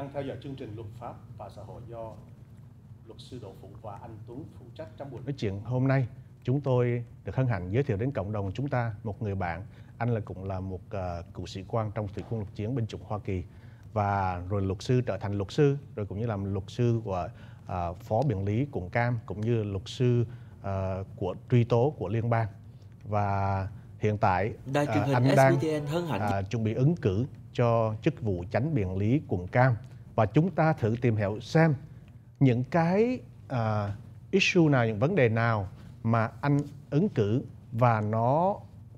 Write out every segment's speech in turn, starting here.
đang theo dõi chương trình luật pháp và xã hội do luật sư Đỗ Phụ và anh Tuấn phụ trách trong buổi nói chuyện hôm nay. Chúng tôi được hân hạnh giới thiệu đến cộng đồng chúng ta một người bạn. Anh là cũng là một uh, cựu sĩ quan trong thủy quân lục chiến binh chủng Hoa Kỳ và rồi luật sư trở thành luật sư rồi cũng như làm luật sư của uh, phó biện lý cùng cam cũng như luật sư uh, của truy tố của liên bang và hiện tại uh, anh đang hân hạnh uh, chuẩn bị ứng cử cho chức vụ chánh biện lý quận Cam và chúng ta thử tìm hiểu xem những cái uh, issue nào, những vấn đề nào mà anh ứng cử và nó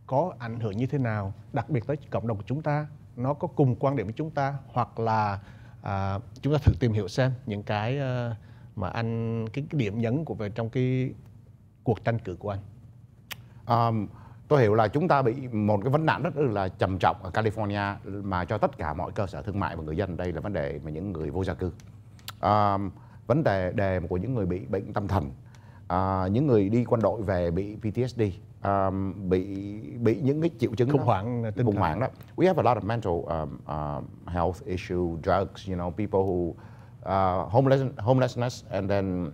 có ảnh hưởng như thế nào, đặc biệt tới cộng đồng của chúng ta, nó có cùng quan điểm với chúng ta hoặc là uh, chúng ta thử tìm hiểu xem những cái uh, mà anh cái, cái điểm nhấn của về trong cái cuộc tranh cử của anh. Um, tôi hiểu là chúng ta bị một cái vấn nạn rất là trầm trọng ở California mà cho tất cả mọi cơ sở thương mại và người dân đây là vấn đề mà những người vô gia cư à, vấn đề đề của những người bị bệnh tâm thần à, những người đi quân đội về bị PTSD à, bị bị những cái triệu chứng khủng hoảng tinh khủng hoảng đó we have a lot of mental um, uh, health issue drugs you know people who uh, homeless homelessness and then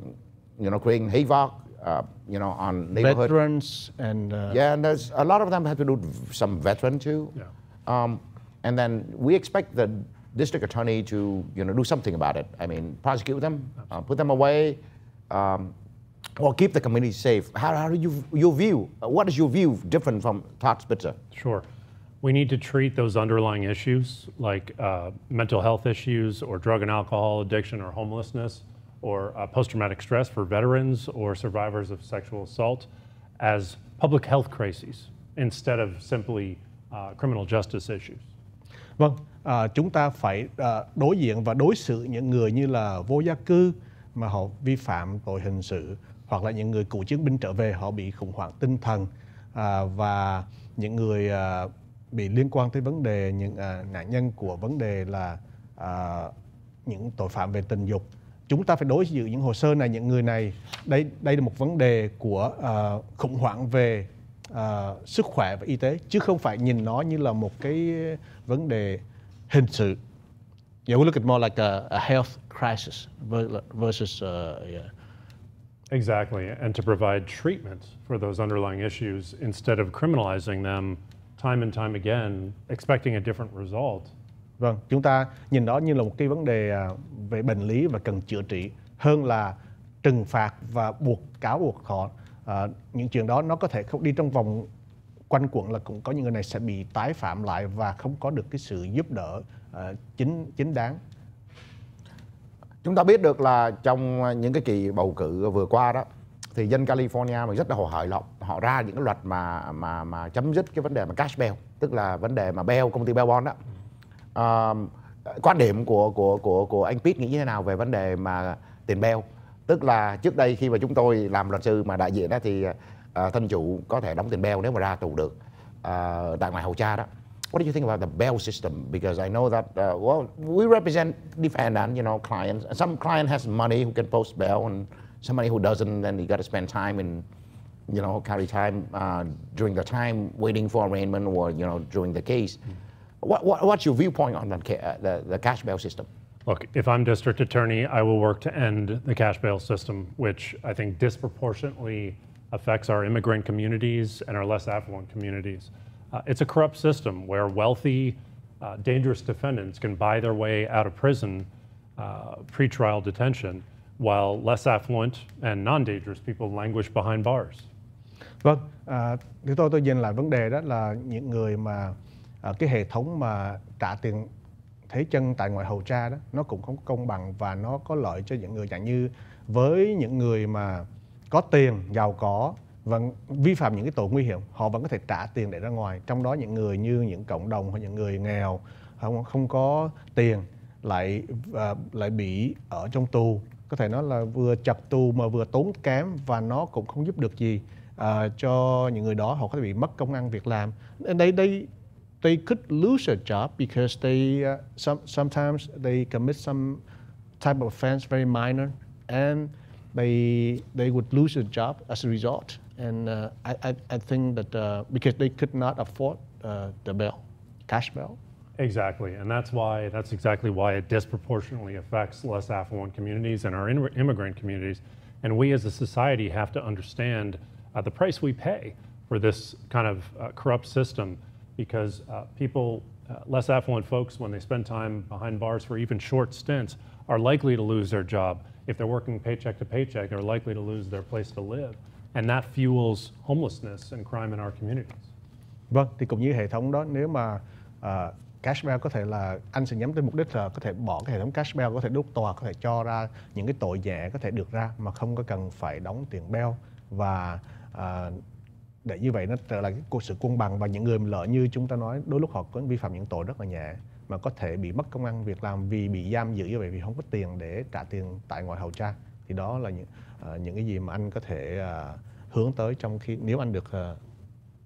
you know creating havoc uh, you know, on neighborhood. Veterans and. Uh, yeah, and there's a lot of them have to do some veteran too. Yeah. Um, and then we expect the district attorney to, you know, do something about it. I mean, prosecute them, uh, put them away, um, or keep the community safe. How, how do you, your view, uh, what is your view different from Todd Spitzer? Sure. We need to treat those underlying issues like uh, mental health issues or drug and alcohol addiction or homelessness or uh, post-traumatic stress for veterans or survivors of sexual assault as public health crises instead of simply uh, criminal justice issues. Vâng, à, chúng ta phải à, đối diện và đối xử những người như là vô gia cư mà họ vi phạm tội hình sự hoặc là những người cựu chiến binh trở về họ bị khủng hoảng tinh thần à, và những người à, bị liên quan tới vấn đề những à, nạn nhân của vấn đề là à, những tội phạm về tình dục chúng ta phải đối xử những hồ sơ này những người này đây đây là một vấn đề của uh, khủng hoảng về uh, sức khỏe và y tế chứ không phải nhìn nó như là một cái vấn đề hình sự yeah we look at more like a, a health crisis versus uh, yeah. Exactly, and to provide treatment for those underlying issues instead of criminalizing them time and time again, expecting a different result vâng chúng ta nhìn đó như là một cái vấn đề à, về bệnh lý và cần chữa trị hơn là trừng phạt và buộc cáo buộc họ à, những chuyện đó nó có thể không đi trong vòng quanh quẩn là cũng có những người này sẽ bị tái phạm lại và không có được cái sự giúp đỡ uh, chính chính đáng chúng ta biết được là trong những cái kỳ bầu cử vừa qua đó thì dân California mình rất là hồ hởi lọc họ ra những cái luật mà mà mà chấm dứt cái vấn đề mà cash bail tức là vấn đề mà bail công ty bail bond đó à, quan điểm của của của của anh Pete nghĩ như thế nào về vấn đề mà tiền beo tức là trước đây khi mà chúng tôi làm luật sư mà đại diện đó thì à, thân chủ có thể đóng tiền beo nếu mà ra tù được à, tại ngoại hầu cha đó What do you think about the bail system? Because I know that uh, well, we represent defendant, you know, clients. Some client has money who can post bail, and somebody who doesn't, then you got to spend time in, you know, carry time uh, during the time waiting for arraignment or you know during the case. Mm. What, what, what's your viewpoint on the, uh, the, the cash bail system? Look, if I'm district attorney, I will work to end the cash bail system, which I think disproportionately affects our immigrant communities and our less affluent communities. Uh, it's a corrupt system where wealthy, uh, dangerous defendants can buy their way out of prison, uh, pretrial detention, while less affluent and non-dangerous people languish behind bars. Vâng, à, thì tôi tôi nhìn lại vấn đề đó là những người mà Ờ, cái hệ thống mà trả tiền thế chân tại ngoại hầu tra đó nó cũng không công bằng và nó có lợi cho những người dạng như với những người mà có tiền giàu có vẫn vi phạm những cái tội nguy hiểm họ vẫn có thể trả tiền để ra ngoài trong đó những người như những cộng đồng hoặc những người nghèo không không có tiền lại à, lại bị ở trong tù có thể nói là vừa chập tù mà vừa tốn kém và nó cũng không giúp được gì à, cho những người đó họ có thể bị mất công ăn việc làm đây đây they could lose a job because they uh, some, sometimes they commit some type of offense, very minor, and they they would lose a job as a result. And uh, I, I, I, think that uh, because they could not afford uh, the bail, cash bail. Exactly, and that's why that's exactly why it disproportionately affects less affluent communities and our in- immigrant communities. And we as a society have to understand uh, the price we pay for this kind of uh, corrupt system because uh, people, uh, less affluent folks, when they spend time behind bars for even short stints, are likely to lose their job. If they're working paycheck to paycheck, they're likely to lose their place to live. And that fuels homelessness and crime in our communities. Vâng, thì cũng như hệ thống đó, nếu mà uh, ờ, cashback có thể là anh sẽ nhắm tới mục đích là có thể bỏ cái hệ thống cashback có thể đốt tòa có thể cho ra những cái tội nhẹ có thể được ra mà không có cần phải đóng tiền bail và uh, để như vậy nó trở lại cái sự công bằng và những người lỡ như chúng ta nói đôi lúc họ có vi phạm những tội rất là nhẹ mà có thể bị mất công ăn việc làm vì bị giam giữ như vậy vì không có tiền để trả tiền tại ngoại hầu tra thì đó là những uh, những cái gì mà anh có thể uh, hướng tới trong khi nếu anh được uh,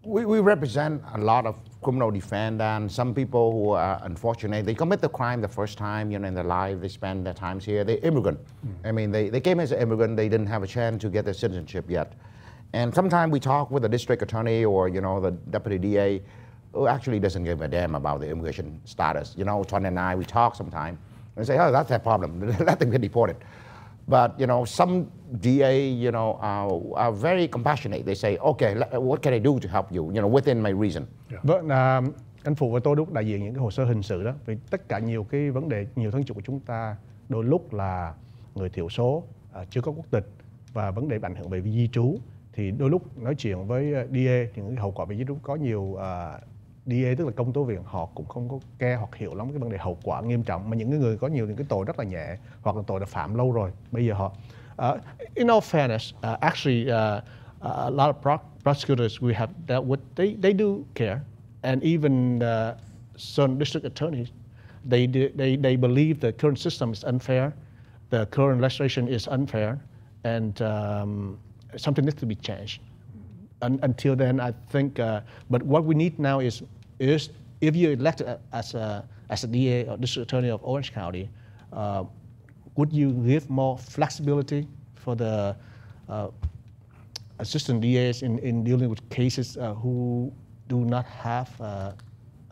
We, we represent a lot of criminal defense some people who are unfortunate. They commit the crime the first time, you know, in their life. They spend their times here. They're immigrant. Mm. I mean, they, they came as an immigrant. They didn't have a chance to get their citizenship yet. And sometimes we talk with the district attorney or, you know, the deputy DA who actually doesn't give a damn about the immigration status. You know, Tony and I, we talk sometimes and say, oh, that's their problem. Let them get deported. But, you know, some DA, you know, are, uh, are very compassionate. They say, okay, what can I do to help you, you know, within my reason. Yeah. But, vâng, um, à, anh phụ với tôi lúc đại diện những cái hồ sơ hình sự đó vì tất cả nhiều cái vấn đề nhiều thân chủ của chúng ta đôi lúc là người thiểu số à, chưa có quốc tịch và vấn đề ảnh hưởng về di trú thì đôi lúc nói chuyện với ờ, DA thì những hậu quả về di trú có nhiều uh, ờ, DA tức là công tố viện họ cũng không có ke hoặc hiểu lắm cái vấn đề hậu quả nghiêm trọng mà những người có nhiều những cái tội rất là nhẹ hoặc là tội đã phạm lâu rồi bây giờ họ uh, in all fairness uh, actually uh, a lot of prosecutors we have dealt with they they do care and even uh, some district attorneys they they they believe the current system is unfair the current legislation is unfair and um, something needs to be changed. And until then, I think. Uh, but what we need now is is if you're elected as a as a DA or uh, district attorney of Orange County, uh, would you give more flexibility for the assistant DAs in, in dealing with cases who do not have uh,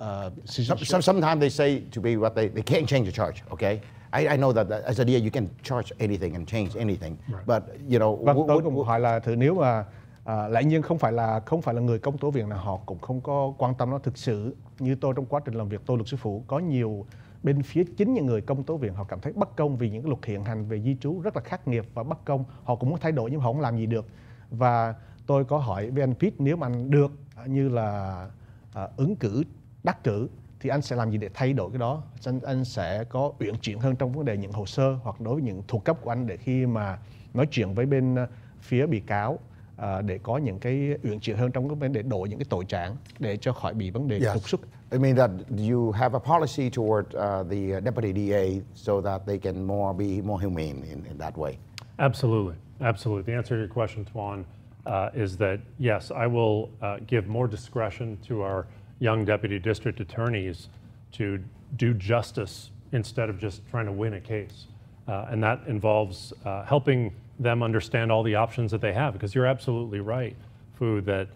uh, some, some, sometimes they say to me what they, they can't change the charge, okay? I, I know that, that as a DA you can charge anything and change anything, right. but you know. Vâng, tôi cũng hỏi là thử nếu mà à, lẽ nhiên không phải là không phải là người công tố viên là họ cũng không có quan tâm nó thực sự như tôi trong quá trình làm việc tôi luật sư phụ có nhiều bên phía chính những người công tố viện họ cảm thấy bất công vì những cái luật hiện hành về di trú rất là khắc nghiệt và bất công họ cũng muốn thay đổi nhưng họ không làm gì được và tôi có hỏi với anh Pete nếu mà anh được à, như là à, ứng cử đắc cử thì anh sẽ làm gì để thay đổi cái đó anh, anh sẽ có uyển chuyển hơn trong vấn đề những hồ sơ hoặc đối với những thuộc cấp của anh để khi mà nói chuyện với bên ờ, phía bị cáo à, để có những cái uyển chuyển hơn trong cái vấn đề đổi những cái tội trạng để cho khỏi bị vấn đề yes. trục xuất. I mean that you have a policy toward uh, the deputy DA so that they can more be more humane in, in that way. Absolutely, absolutely. The answer to your question, Tuan, uh, is that yes, I will uh, give more discretion to our young deputy district attorneys to do justice instead of just trying to win a case. Uh, and that involves uh, helping them understand all the options that they have, because you're absolutely right, Fu, that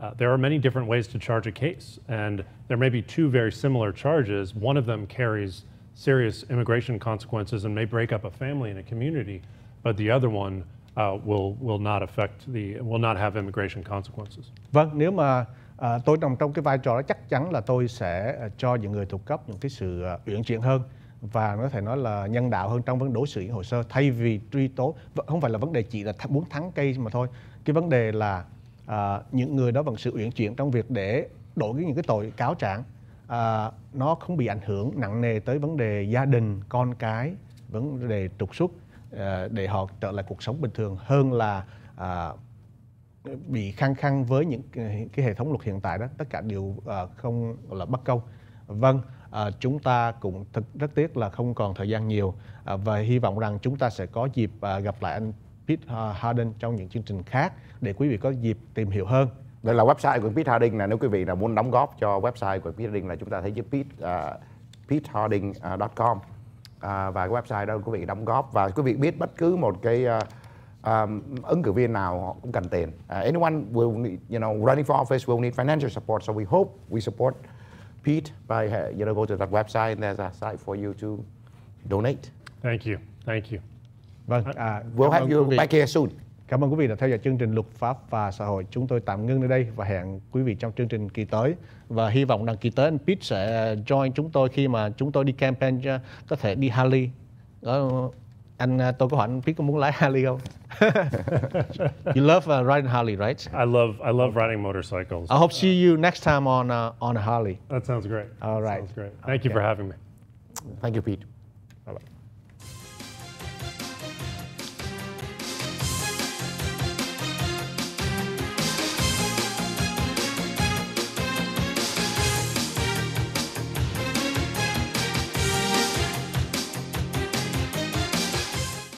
uh, there are many different ways to charge a case. And there may be two very similar charges. One of them carries serious immigration consequences and may break up a family and a community, but the other one uh, will, will not affect the, will not have immigration consequences. Vâng, nếu mà À, tôi nằm trong cái vai trò đó chắc chắn là tôi sẽ ờ, cho những người thuộc cấp những cái sự ờ, uyển chuyển hơn và có thể nói là nhân đạo hơn trong vấn đối xử những hồ sơ thay vì truy tố không phải là vấn đề chỉ là muốn thắng cây mà thôi cái vấn đề là à, những người đó vẫn sự uyển chuyển trong việc để đổi những cái tội cáo trạng à, nó không bị ảnh hưởng nặng nề tới vấn đề gia đình con cái vấn đề trục xuất à, để họ trở lại cuộc sống bình thường hơn là à, bị khăng khăng với những cái, hệ thống luật hiện tại đó tất cả đều à, không là bất công vâng à, chúng ta cũng thật rất tiếc là không còn thời gian nhiều à, và hy vọng rằng chúng ta sẽ có dịp à, gặp lại anh Pete Harden trong những chương trình khác để quý vị có dịp tìm hiểu hơn đây là website của Pete Harding là nếu quý vị là muốn đóng góp cho website của Pete Harding là chúng ta thấy chữ Pete uh, peteharding.com uh, và cái website đó quý vị đóng góp và quý vị biết bất cứ một cái uh, um, ứng cử viên nào họ cũng cần tiền. Uh, anyone will need, you know, running for office will need financial support. So we hope we support Pete by, uh, you know, go to that website and there's a site for you to donate. Thank you, thank you. Vâng, à, we'll have you back here soon. Cảm ơn quý vị đã theo dõi chương trình Luật pháp và xã hội. Chúng tôi tạm ngưng nơi đây và hẹn quý vị trong chương trình kỳ tới. Và hy vọng rằng kỳ tới anh Pete sẽ uh, join chúng tôi khi mà chúng tôi đi campaign uh, có thể đi Hali Anh tôi có hỏi anh Pete có muốn lái Harley không? you love uh, riding Harley, right? I love I love riding motorcycles. I hope see you next time on uh, on Harley. That sounds great. All right. That sounds great. Thank okay. you for having me. Thank you, Pete. Bye bye.